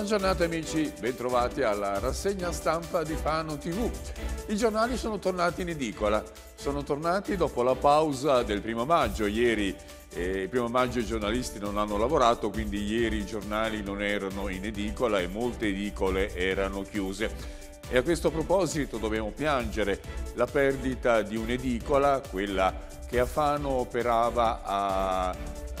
Buona giornata amici, bentrovati alla rassegna stampa di Fano TV. I giornali sono tornati in edicola, sono tornati dopo la pausa del primo maggio. Ieri, eh, il primo maggio i giornalisti non hanno lavorato, quindi ieri i giornali non erano in edicola e molte edicole erano chiuse. E a questo proposito dobbiamo piangere la perdita di un'edicola, quella che a Fano operava a,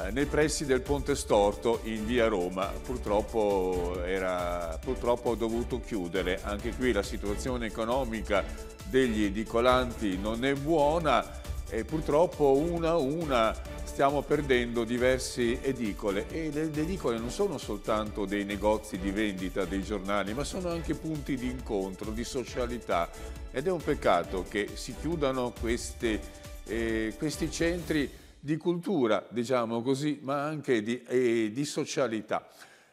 eh, nei pressi del Ponte Storto in via Roma. Purtroppo, era, purtroppo ho dovuto chiudere. Anche qui la situazione economica degli edicolanti non è buona e purtroppo una a una stiamo perdendo diverse edicole e le edicole non sono soltanto dei negozi di vendita dei giornali ma sono anche punti di incontro, di socialità ed è un peccato che si chiudano queste eh, questi centri di cultura, diciamo così, ma anche di, eh, di socialità.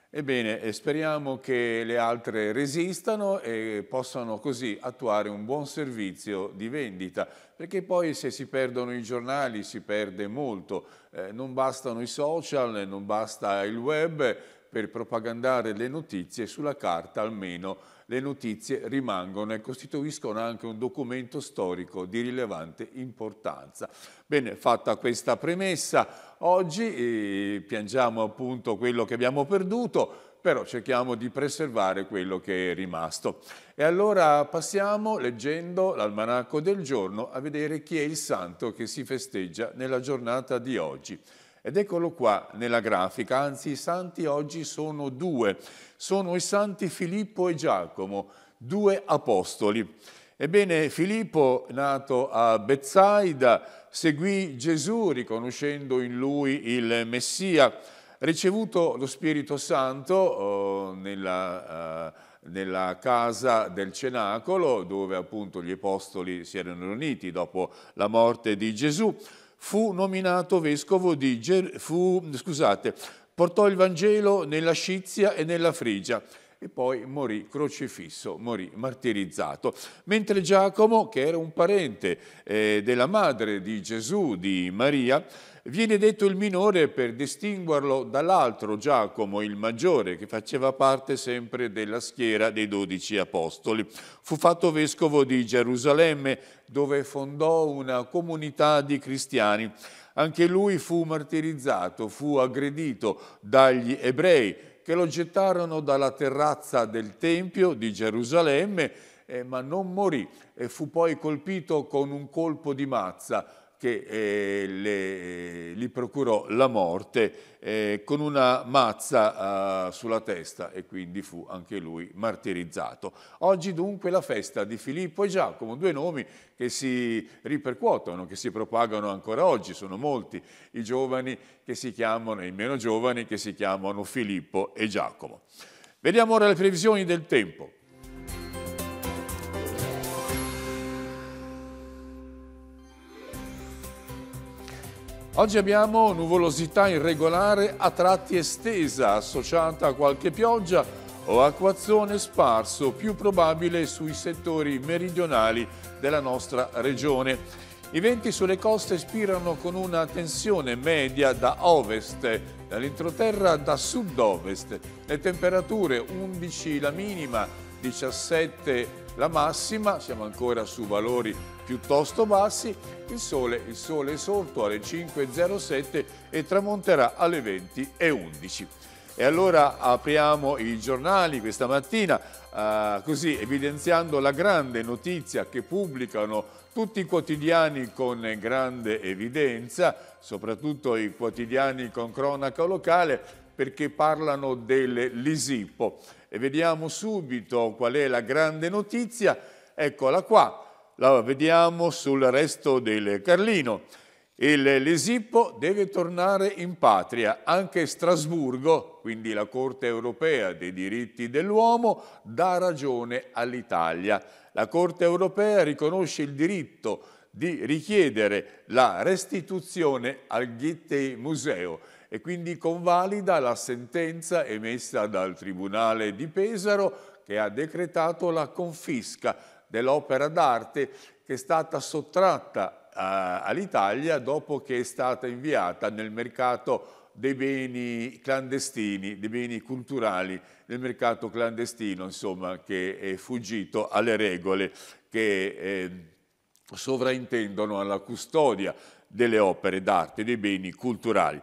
Ebbene, eh, speriamo che le altre resistano e possano così attuare un buon servizio di vendita, perché poi se si perdono i giornali si perde molto, eh, non bastano i social, non basta il web per propagandare le notizie sulla carta almeno le notizie rimangono e costituiscono anche un documento storico di rilevante importanza. Bene, fatta questa premessa, oggi eh, piangiamo appunto quello che abbiamo perduto, però cerchiamo di preservare quello che è rimasto. E allora passiamo, leggendo l'almanacco del giorno, a vedere chi è il santo che si festeggia nella giornata di oggi. Ed eccolo qua nella grafica, anzi i santi oggi sono due, sono i santi Filippo e Giacomo, due apostoli. Ebbene, Filippo, nato a Bethsaida, seguì Gesù riconoscendo in lui il Messia, ricevuto lo Spirito Santo oh, nella... Uh, nella casa del cenacolo dove appunto gli apostoli si erano riuniti dopo la morte di Gesù fu nominato vescovo di Ger- fu, scusate, portò il Vangelo nella Scizia e nella Frigia e poi morì crocifisso, morì martirizzato. Mentre Giacomo, che era un parente eh, della madre di Gesù, di Maria, Viene detto il minore per distinguerlo dall'altro Giacomo, il maggiore, che faceva parte sempre della schiera dei dodici apostoli. Fu fatto vescovo di Gerusalemme, dove fondò una comunità di cristiani. Anche lui fu martirizzato, fu aggredito dagli ebrei, che lo gettarono dalla terrazza del Tempio di Gerusalemme, eh, ma non morì e fu poi colpito con un colpo di mazza che eh, le, eh, gli procurò la morte eh, con una mazza eh, sulla testa e quindi fu anche lui martirizzato. Oggi dunque la festa di Filippo e Giacomo, due nomi che si ripercuotono, che si propagano ancora oggi, sono molti i giovani che si chiamano, i meno giovani che si chiamano Filippo e Giacomo. Vediamo ora le previsioni del tempo. Oggi abbiamo nuvolosità irregolare a tratti estesa, associata a qualche pioggia o acquazzone sparso, più probabile sui settori meridionali della nostra regione. I venti sulle coste spirano con una tensione media da ovest, dall'entroterra da sud-ovest. Le temperature 11 la minima, 17 la massima, siamo ancora su valori piuttosto bassi, il sole, il sole è sorto alle 5.07 e tramonterà alle 20.11. E allora apriamo i giornali questa mattina, eh, così evidenziando la grande notizia che pubblicano tutti i quotidiani con grande evidenza, soprattutto i quotidiani con cronaca locale, perché parlano dell'Isippo. E vediamo subito qual è la grande notizia, eccola qua, la vediamo sul resto del Carlino. Il Lesippo deve tornare in patria, anche Strasburgo, quindi la Corte europea dei diritti dell'uomo, dà ragione all'Italia. La Corte europea riconosce il diritto di richiedere la restituzione al Ghitte Museo e quindi convalida la sentenza emessa dal Tribunale di Pesaro che ha decretato la confisca dell'opera d'arte che è stata sottratta eh, all'Italia dopo che è stata inviata nel mercato dei beni clandestini, dei beni culturali nel mercato clandestino, insomma, che è fuggito alle regole che eh, sovraintendono alla custodia delle opere d'arte, dei beni culturali.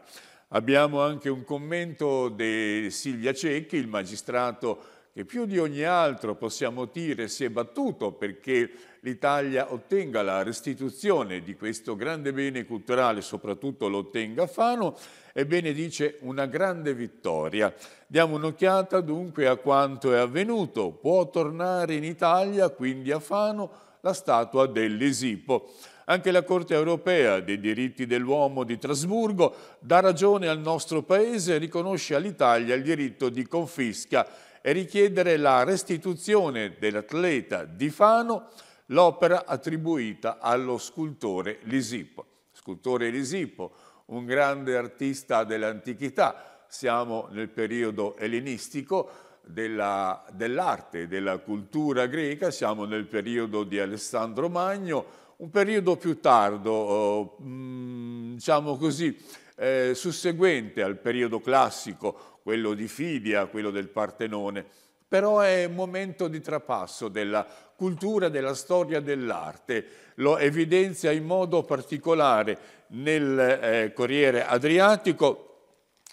Abbiamo anche un commento di Silvia Cecchi, il magistrato che più di ogni altro possiamo dire si è battuto perché l'Italia ottenga la restituzione di questo grande bene culturale, soprattutto lo ottenga Fano, ebbene dice una grande vittoria. Diamo un'occhiata dunque a quanto è avvenuto. Può tornare in Italia, quindi a Fano, la statua dell'Esipo. Anche la Corte europea dei diritti dell'uomo di Trasburgo dà ragione al nostro Paese e riconosce all'Italia il diritto di confisca e richiedere la restituzione dell'atleta di Fano l'opera attribuita allo scultore Lisippo. Scultore Lisippo, un grande artista dell'antichità, siamo nel periodo ellenistico, dell'arte dell della cultura greca, siamo nel periodo di Alessandro Magno, un periodo più tardo, oh, mm, diciamo così, eh, susseguente al periodo classico quello di Fidia, quello del Partenone, però è un momento di trapasso della cultura, della storia dell'arte. Lo evidenzia in modo particolare nel eh, Corriere Adriatico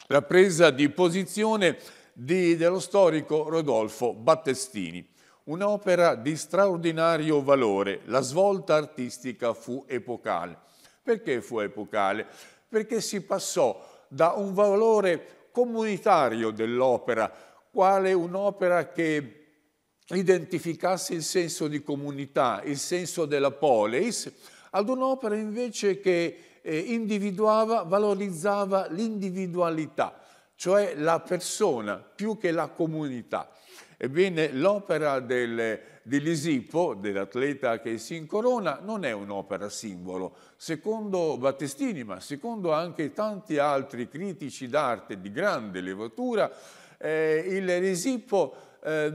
la presa di posizione di, dello storico Rodolfo Battestini. Un'opera di straordinario valore, la svolta artistica fu epocale. Perché fu epocale? Perché si passò da un valore comunitario dell'opera, quale un'opera che identificasse il senso di comunità, il senso della polis, ad un'opera invece che eh, individuava, valorizzava l'individualità, cioè la persona più che la comunità. Ebbene, l'opera del, Lisippo, dell'atleta che si incorona, non è un'opera simbolo. Secondo Battistini, ma secondo anche tanti altri critici d'arte di grande levatura, eh, il Lisippo eh,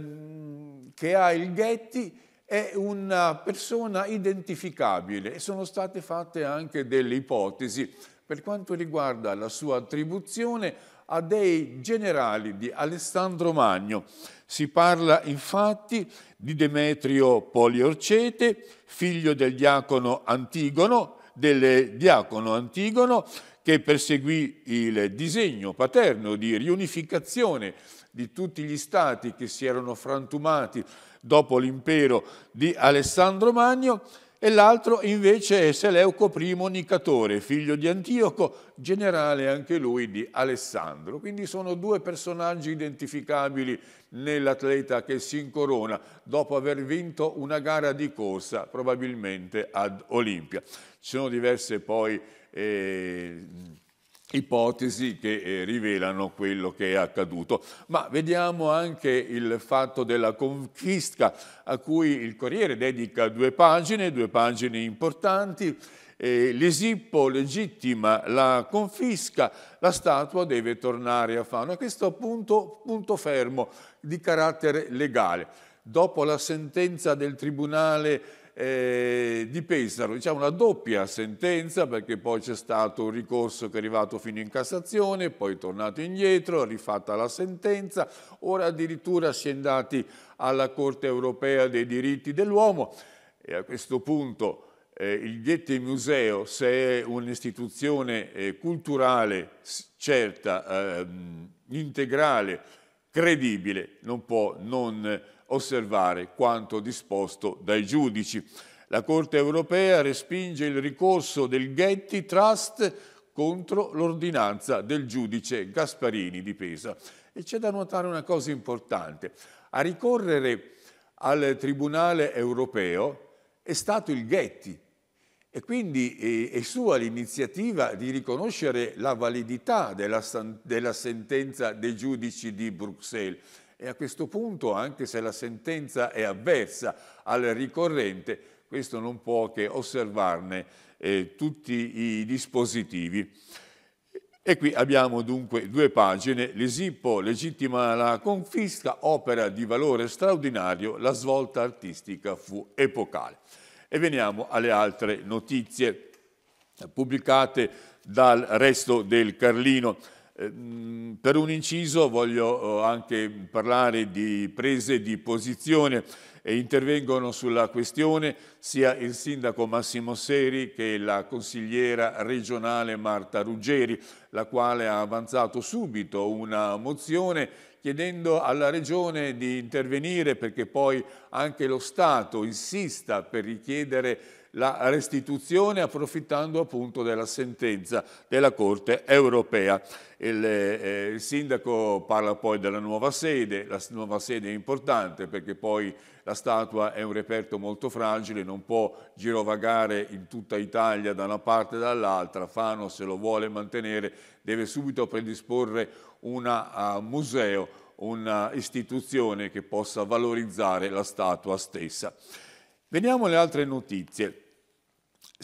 che ha il Ghetti è una persona identificabile e sono state fatte anche delle ipotesi per quanto riguarda la sua attribuzione a dei generali di Alessandro Magno. Si parla infatti di Demetrio Poliorcete, figlio del diacono Antigono, del diacono Antigono, che perseguì il disegno paterno di riunificazione di tutti gli stati che si erano frantumati dopo l'impero di Alessandro Magno e l'altro invece è Seleuco I Nicatore, figlio di Antioco, generale anche lui di Alessandro. Quindi sono due personaggi identificabili nell'atleta che si incorona dopo aver vinto una gara di corsa, probabilmente ad Olimpia. Ci sono diverse poi... Eh, ipotesi che eh, rivelano quello che è accaduto. Ma vediamo anche il fatto della confisca a cui il Corriere dedica due pagine, due pagine importanti. Eh, L'Isippo legittima la confisca, la statua deve tornare a Fano. Questo punto, punto fermo di carattere legale. Dopo la sentenza del Tribunale eh, di Pesaro. Diciamo una doppia sentenza perché poi c'è stato un ricorso che è arrivato fino in Cassazione, poi è tornato indietro, rifatta la sentenza, ora addirittura si è andati alla Corte europea dei diritti dell'uomo e a questo punto eh, il Goethe Museo, se è un'istituzione eh, culturale certa, ehm, integrale, credibile, non può non osservare quanto disposto dai giudici. La Corte europea respinge il ricorso del Getty Trust contro l'ordinanza del giudice Gasparini di Pesa. E c'è da notare una cosa importante. A ricorrere al Tribunale europeo è stato il Getty e quindi è sua l'iniziativa di riconoscere la validità della, della sentenza dei giudici di Bruxelles e a questo punto, anche se la sentenza è avversa al ricorrente, questo non può che osservarne eh, tutti i dispositivi. E qui abbiamo dunque due pagine, l'Esippo legittima la confisca, opera di valore straordinario, la svolta artistica fu epocale. E veniamo alle altre notizie pubblicate dal resto del Carlino. Ehm, per un inciso voglio eh, anche parlare di prese di posizione e intervengono sulla questione sia il sindaco Massimo Seri che la consigliera regionale Marta Ruggeri, la quale ha avanzato subito una mozione chiedendo alla Regione di intervenire perché poi anche lo Stato insista per richiedere la restituzione approfittando appunto della sentenza della Corte europea. Il, eh, il sindaco parla poi della nuova sede, la nuova sede è importante perché poi la statua è un reperto molto fragile, non può girovagare in tutta Italia da una parte e dall'altra, Fano se lo vuole mantenere deve subito predisporre un uh, museo, un'istituzione che possa valorizzare la statua stessa. Veniamo alle altre notizie.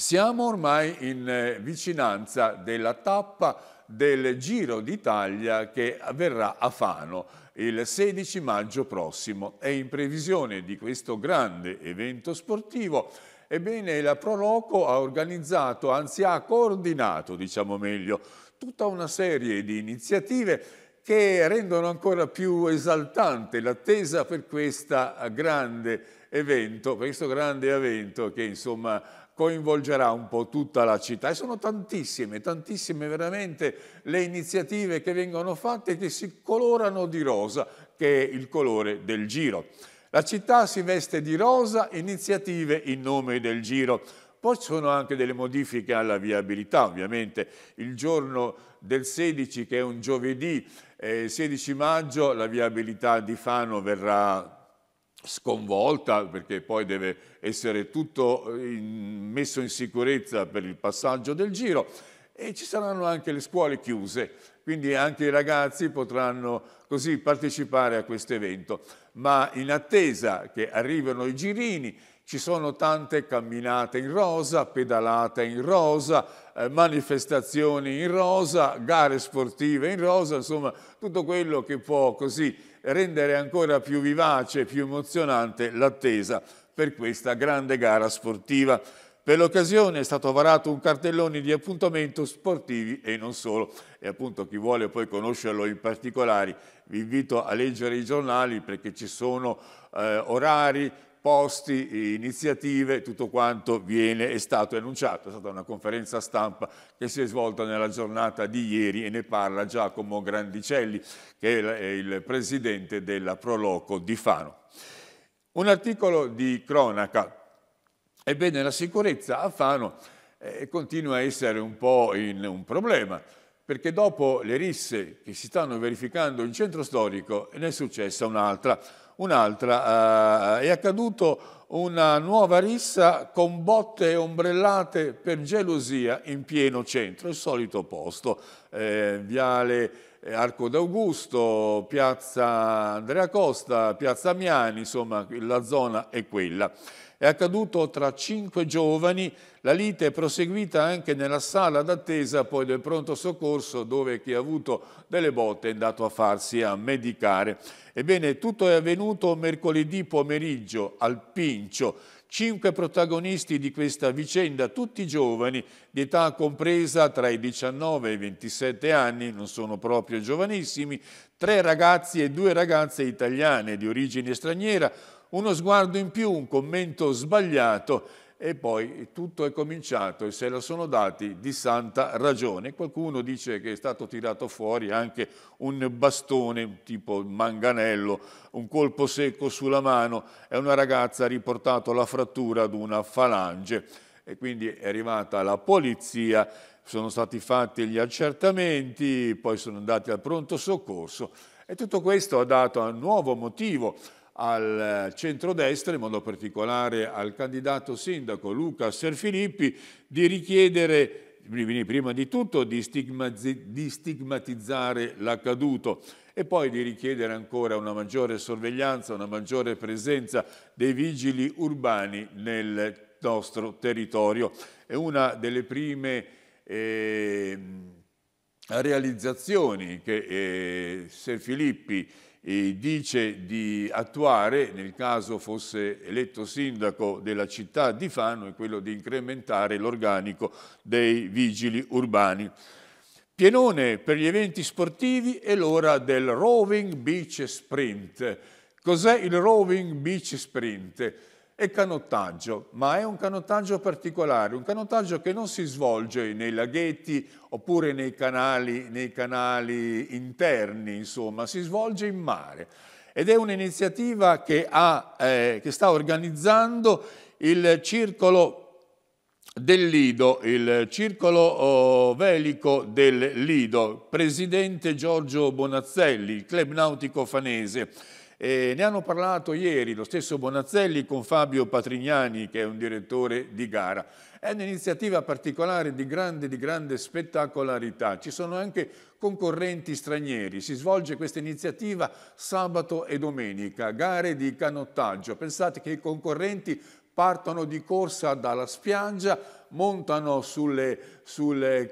Siamo ormai in eh, vicinanza della tappa del Giro d'Italia che avverrà a Fano il 16 maggio prossimo e in previsione di questo grande evento sportivo Ebbene, la Proloco ha organizzato, anzi ha coordinato, diciamo meglio, tutta una serie di iniziative che rendono ancora più esaltante l'attesa per, per questo grande evento che insomma coinvolgerà un po' tutta la città e sono tantissime, tantissime veramente le iniziative che vengono fatte che si colorano di rosa, che è il colore del giro. La città si veste di rosa, iniziative in nome del giro. Poi ci sono anche delle modifiche alla viabilità, ovviamente il giorno del 16 che è un giovedì, eh, 16 maggio, la viabilità di Fano verrà sconvolta perché poi deve essere tutto eh, in, messo in sicurezza per il passaggio del giro e ci saranno anche le scuole chiuse, quindi anche i ragazzi potranno così partecipare a questo evento. Ma in attesa che arrivino i girini, ci sono tante camminate in rosa, pedalate in rosa, eh, manifestazioni in rosa, gare sportive in rosa, insomma tutto quello che può così rendere ancora più vivace, e più emozionante l'attesa per questa grande gara sportiva. Per l'occasione è stato varato un cartellone di appuntamento sportivi e non solo. E appunto chi vuole poi conoscerlo in particolare vi invito a leggere i giornali perché ci sono eh, orari, posti, iniziative, tutto quanto viene, è stato enunciato. È stata una conferenza stampa che si è svolta nella giornata di ieri e ne parla Giacomo Grandicelli, che è il presidente della Proloco di Fano. Un articolo di cronaca. Ebbene, la sicurezza a Fano eh, continua a essere un po' in un problema perché dopo le risse che si stanno verificando in centro storico ne è successa un'altra. Un'altra, eh, è accaduto una nuova rissa con botte e ombrellate per gelosia in pieno centro, il solito posto, eh, viale Arco d'Augusto, piazza Andrea Costa, piazza Miani, insomma la zona è quella. È accaduto tra cinque giovani, la lite è proseguita anche nella sala d'attesa poi del pronto soccorso dove chi ha avuto delle botte è andato a farsi a medicare. Ebbene, tutto è avvenuto mercoledì pomeriggio al Pincio, cinque protagonisti di questa vicenda, tutti giovani, di età compresa tra i 19 e i 27 anni, non sono proprio giovanissimi, tre ragazzi e due ragazze italiane di origine straniera, uno sguardo in più, un commento sbagliato e poi tutto è cominciato e se la sono dati di santa ragione. Qualcuno dice che è stato tirato fuori anche un bastone tipo manganello, un colpo secco sulla mano e una ragazza ha riportato la frattura ad una falange e quindi è arrivata la polizia, sono stati fatti gli accertamenti, poi sono andati al pronto soccorso e tutto questo ha dato un nuovo motivo al centrodestra, in modo particolare al candidato sindaco Luca Serfilippi, di richiedere prima di tutto di, stigmatizzare l'accaduto e poi di richiedere ancora una maggiore sorveglianza, una maggiore presenza dei vigili urbani nel nostro territorio. È una delle prime eh, realizzazioni che eh, Serfilippi eh, dice di attuare, nel caso fosse eletto sindaco della città di Fano, è quello di incrementare l'organico dei vigili urbani. Pienone per gli eventi sportivi è l'ora del Roving Beach Sprint. Cos'è il Roving Beach Sprint? e canottaggio, ma è un canottaggio particolare, un canottaggio che non si svolge nei laghetti oppure nei canali, nei canali interni, insomma, si svolge in mare. Ed è un'iniziativa che, ha, eh, che sta organizzando il Circolo del Lido, il circolo oh, velico del Lido, presidente Giorgio Bonazzelli, il club nautico fanese. Eh, ne hanno parlato ieri lo stesso Bonazzelli con Fabio Patrignani, che è un direttore di gara. È un'iniziativa particolare di grande, di grande spettacolarità. Ci sono anche concorrenti stranieri. Si svolge questa iniziativa sabato e domenica, gare di canottaggio. Pensate che i concorrenti partono di corsa dalla spiaggia, montano sul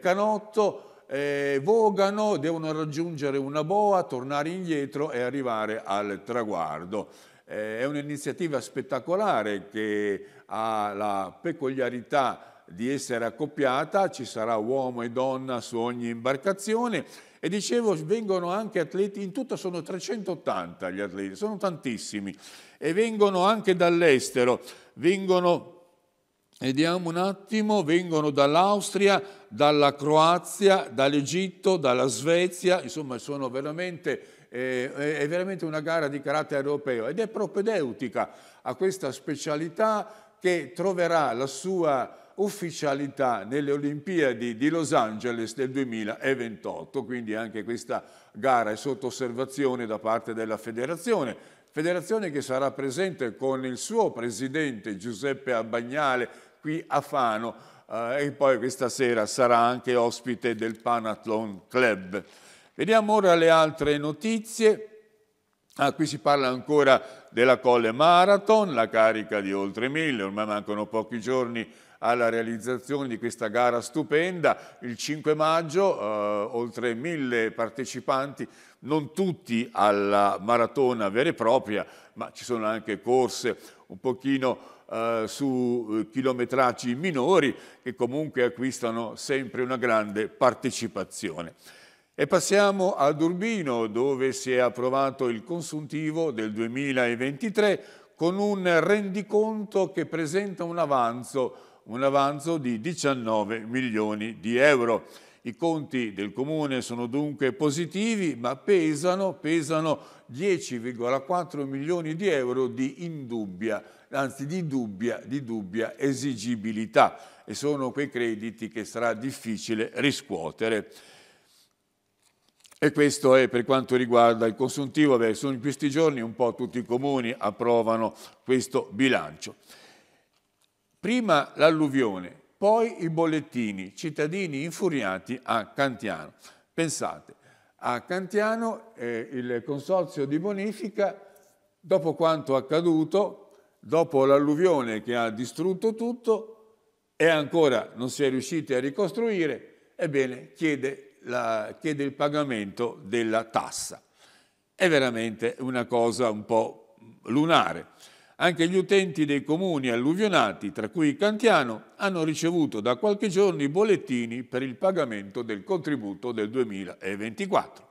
canotto, eh, vogano, devono raggiungere una boa, tornare indietro e arrivare al traguardo. Eh, è un'iniziativa spettacolare che ha la peculiarità di essere accoppiata, ci sarà uomo e donna su ogni imbarcazione e dicevo vengono anche atleti, in tutto sono 380 gli atleti, sono tantissimi e vengono anche dall'estero, vengono Vediamo un attimo, vengono dall'Austria, dalla Croazia, dall'Egitto, dalla Svezia, insomma sono veramente, eh, è veramente una gara di carattere europeo ed è propedeutica a questa specialità che troverà la sua ufficialità nelle Olimpiadi di Los Angeles del 2028, quindi anche questa gara è sotto osservazione da parte della federazione, federazione che sarà presente con il suo presidente Giuseppe Abbagnale qui a Fano eh, e poi questa sera sarà anche ospite del Panathlon Club. Vediamo ora le altre notizie. Ah, qui si parla ancora della Colle Marathon, la carica di oltre mille, ormai mancano pochi giorni alla realizzazione di questa gara stupenda. Il 5 maggio eh, oltre mille partecipanti, non tutti alla maratona vera e propria, ma ci sono anche corse un pochino eh, su eh, chilometraggi minori che comunque acquistano sempre una grande partecipazione. E passiamo ad Urbino dove si è approvato il consuntivo del 2023 con un rendiconto che presenta un avanzo, un avanzo di 19 milioni di euro. I conti del Comune sono dunque positivi, ma pesano, pesano 10,4 milioni di euro di indubbia anzi di dubbia, di dubbia esigibilità e sono quei crediti che sarà difficile riscuotere. E questo è per quanto riguarda il consuntivo sono in questi giorni un po' tutti i comuni approvano questo bilancio. Prima l'alluvione, poi i bollettini, cittadini infuriati a Cantiano. Pensate, a Cantiano eh, il consorzio di bonifica, dopo quanto accaduto, dopo l'alluvione che ha distrutto tutto e ancora non si è riusciti a ricostruire, ebbene chiede, la, chiede il pagamento della tassa. È veramente una cosa un po' lunare. Anche gli utenti dei comuni alluvionati, tra cui Cantiano, hanno ricevuto da qualche giorno i bollettini per il pagamento del contributo del 2024.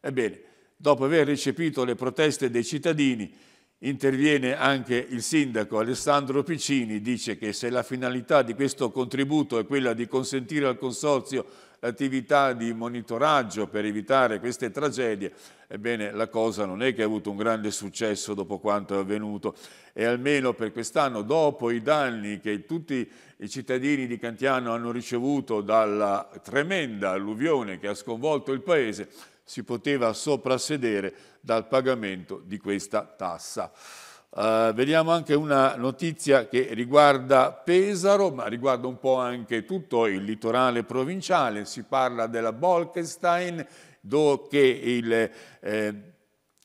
Ebbene, dopo aver recepito le proteste dei cittadini Interviene anche il sindaco Alessandro Piccini, dice che se la finalità di questo contributo è quella di consentire al Consorzio l'attività di monitoraggio per evitare queste tragedie, ebbene la cosa non è che ha avuto un grande successo dopo quanto è avvenuto e almeno per quest'anno, dopo i danni che tutti i cittadini di Cantiano hanno ricevuto dalla tremenda alluvione che ha sconvolto il paese, si poteva soprassedere dal pagamento di questa tassa. Uh, vediamo anche una notizia che riguarda Pesaro, ma riguarda un po' anche tutto il litorale provinciale. Si parla della Bolkestein, dove il, eh,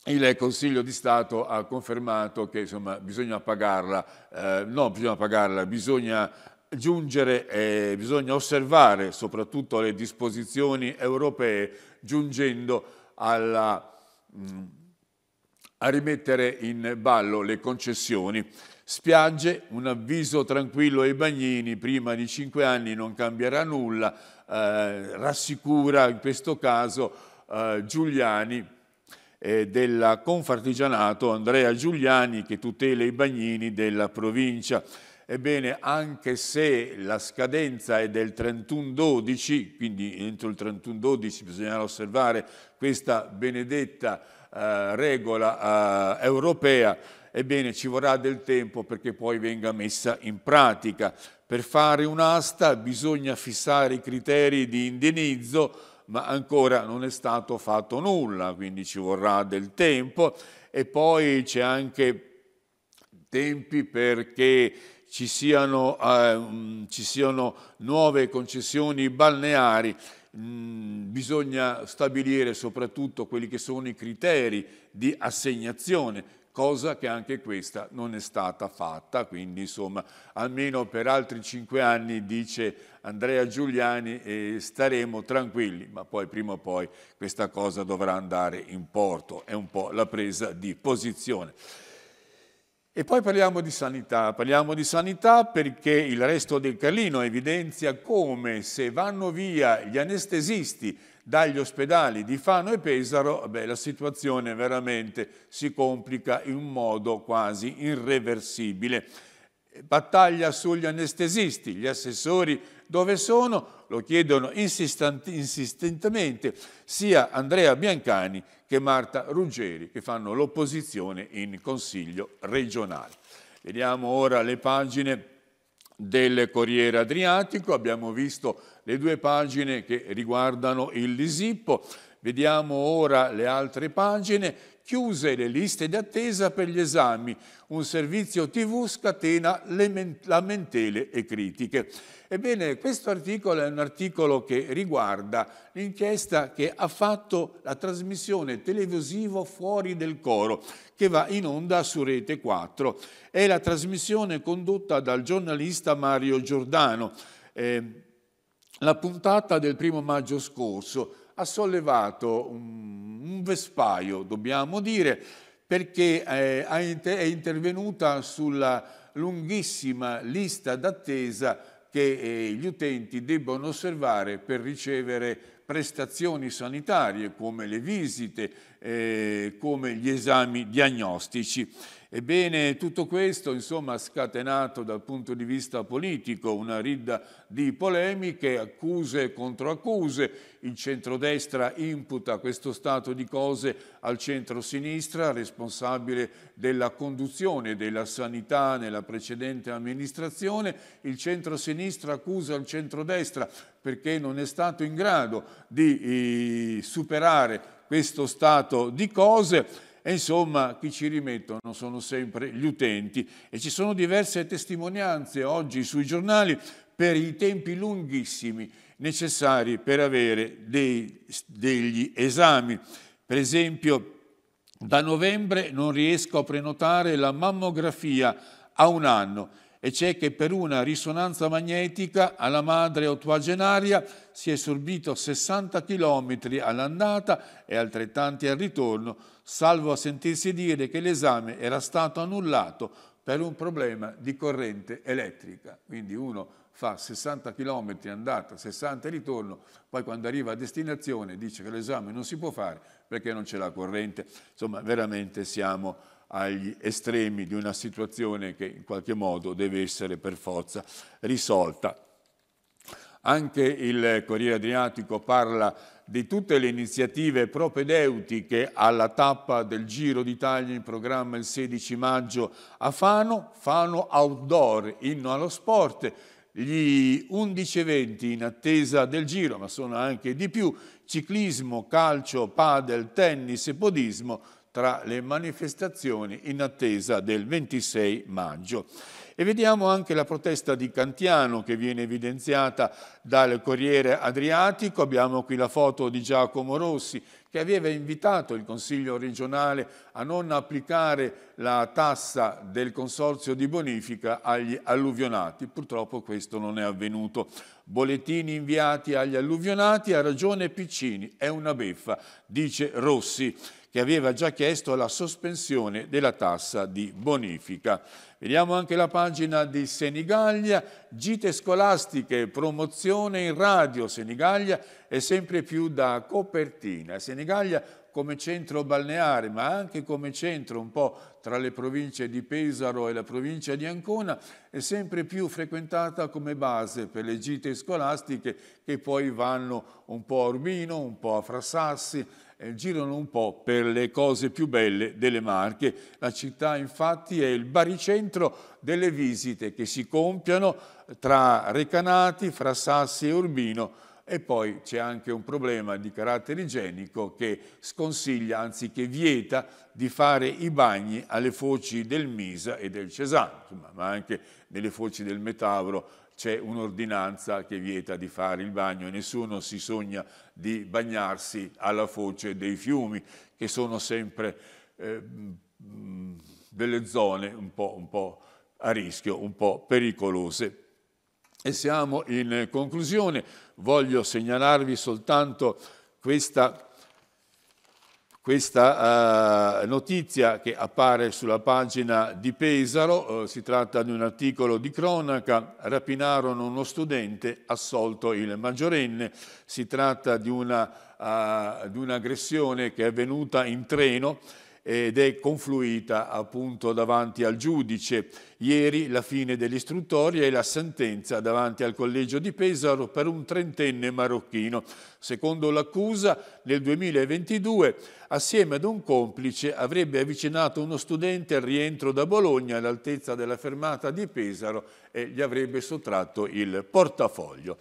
il, Consiglio di Stato ha confermato che insomma, bisogna pagarla, eh, no, bisogna pagarla, bisogna giungere, eh, bisogna osservare soprattutto le disposizioni europee giungendo alla, mm, a rimettere in ballo le concessioni. Spiagge, un avviso tranquillo ai bagnini, prima di cinque anni non cambierà nulla, eh, rassicura in questo caso eh, Giuliani, della Confartigianato Andrea Giuliani che tutela i bagnini della provincia. Ebbene, anche se la scadenza è del 31-12, quindi entro il 31-12 bisognerà osservare questa benedetta eh, regola eh, europea, ebbene ci vorrà del tempo perché poi venga messa in pratica. Per fare un'asta bisogna fissare i criteri di indenizzo, ma ancora non è stato fatto nulla, quindi ci vorrà del tempo. E poi c'è anche tempi perché ci siano, eh, mm, ci siano nuove concessioni balneari, mh, mm, bisogna stabilire soprattutto quelli che sono i criteri di assegnazione cosa che anche questa non è stata fatta, quindi insomma almeno per altri cinque anni, dice Andrea Giuliani, eh, staremo tranquilli, ma poi prima o poi questa cosa dovrà andare in porto, è un po' la presa di posizione. E poi parliamo di sanità, parliamo di sanità perché il resto del Carlino evidenzia come se vanno via gli anestesisti dagli ospedali di Fano e Pesaro, beh, la situazione veramente si complica in un modo quasi irreversibile. Battaglia sugli anestesisti, gli assessori dove sono? Lo chiedono insistentemente sia Andrea Biancani che Marta Ruggeri, che fanno l'opposizione in Consiglio regionale. Vediamo ora le pagine del Corriere Adriatico, abbiamo visto le due pagine che riguardano il Lisippo, vediamo ora le altre pagine, chiuse le liste d'attesa per gli esami, un servizio tv scatena lamentele e critiche. Ebbene, questo articolo è un articolo che riguarda l'inchiesta che ha fatto la trasmissione televisiva Fuori del Coro, che va in onda su Rete 4. È la trasmissione condotta dal giornalista Mario Giordano. Eh, la puntata del primo maggio scorso ha sollevato un, un vespaio, dobbiamo dire, perché eh, è intervenuta sulla lunghissima lista d'attesa che eh, gli utenti debbono osservare per ricevere prestazioni sanitarie come le visite, eh, come gli esami diagnostici. Ebbene, tutto questo insomma, ha scatenato dal punto di vista politico una ridda di polemiche, accuse e controaccuse. Il centrodestra imputa questo stato di cose al centrosinistra, responsabile della conduzione della sanità nella precedente amministrazione. Il centrosinistra accusa il centrodestra perché non è stato in grado di eh, superare questo stato di cose e insomma, chi ci rimettono sono sempre gli utenti. E ci sono diverse testimonianze oggi sui giornali per i tempi lunghissimi necessari per avere dei, degli esami. Per esempio, da novembre non riesco a prenotare la mammografia a un anno e c'è che per una risonanza magnetica alla madre ottuagenaria si è sorbito 60 km all'andata e altrettanti al ritorno, salvo a sentirsi dire che l'esame era stato annullato per un problema di corrente elettrica. Quindi uno fa 60 km andata, 60 ritorno, poi quando arriva a destinazione dice che l'esame non si può fare perché non c'è la corrente. Insomma, veramente siamo agli estremi di una situazione che in qualche modo deve essere per forza risolta. Anche il Corriere Adriatico parla di tutte le iniziative propedeutiche alla tappa del Giro d'Italia in programma il 16 maggio a Fano, Fano Outdoor, inno allo sport, gli 11 eventi in attesa del Giro, ma sono anche di più, ciclismo, calcio, padel, tennis e podismo, tra le manifestazioni in attesa del 26 maggio. E vediamo anche la protesta di Cantiano che viene evidenziata dal Corriere Adriatico. Abbiamo qui la foto di Giacomo Rossi che aveva invitato il Consiglio regionale a non applicare la tassa del Consorzio di bonifica agli alluvionati. Purtroppo questo non è avvenuto. Bollettini inviati agli alluvionati ha ragione Piccini. È una beffa, dice Rossi che aveva già chiesto la sospensione della tassa di bonifica. Vediamo anche la pagina di Senigallia, gite scolastiche, promozione in radio. Senigallia è sempre più da copertina. Senigallia come centro balneare, ma anche come centro un po' tra le province di Pesaro e la provincia di Ancona, è sempre più frequentata come base per le gite scolastiche che poi vanno un po' a Urbino, un po' a Frassassi eh, girano un po' per le cose più belle delle Marche. La città infatti è il baricentro delle visite che si compiano tra Recanati, fra Sassi e Urbino e poi c'è anche un problema di carattere igienico che sconsiglia, anziché vieta, di fare i bagni alle foci del Misa e del Cesano, ma anche nelle foci del Metavro c'è un'ordinanza che vieta di fare il bagno e nessuno si sogna di bagnarsi alla foce dei fiumi, che sono sempre eh, mm, delle zone un po', un po' a rischio, un po' pericolose. E siamo in conclusione, voglio segnalarvi soltanto questa questa eh, notizia che appare sulla pagina di Pesaro, eh, si tratta di un articolo di cronaca, rapinarono uno studente, assolto il maggiorenne, si tratta di, una, eh, di un'aggressione che è avvenuta in treno ed è confluita appunto davanti al giudice. Ieri la fine dell'istruttoria e la sentenza davanti al collegio di Pesaro per un trentenne marocchino. Secondo l'accusa, nel 2022, assieme ad un complice, avrebbe avvicinato uno studente al rientro da Bologna all'altezza della fermata di Pesaro e gli avrebbe sottratto il portafoglio.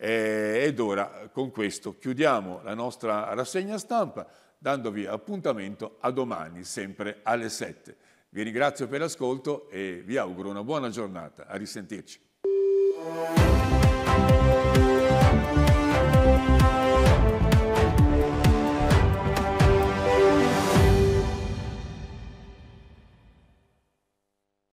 Eh, ed ora con questo chiudiamo la nostra rassegna stampa dandovi appuntamento a domani, sempre alle 7. Vi ringrazio per l'ascolto e vi auguro una buona giornata. A risentirci.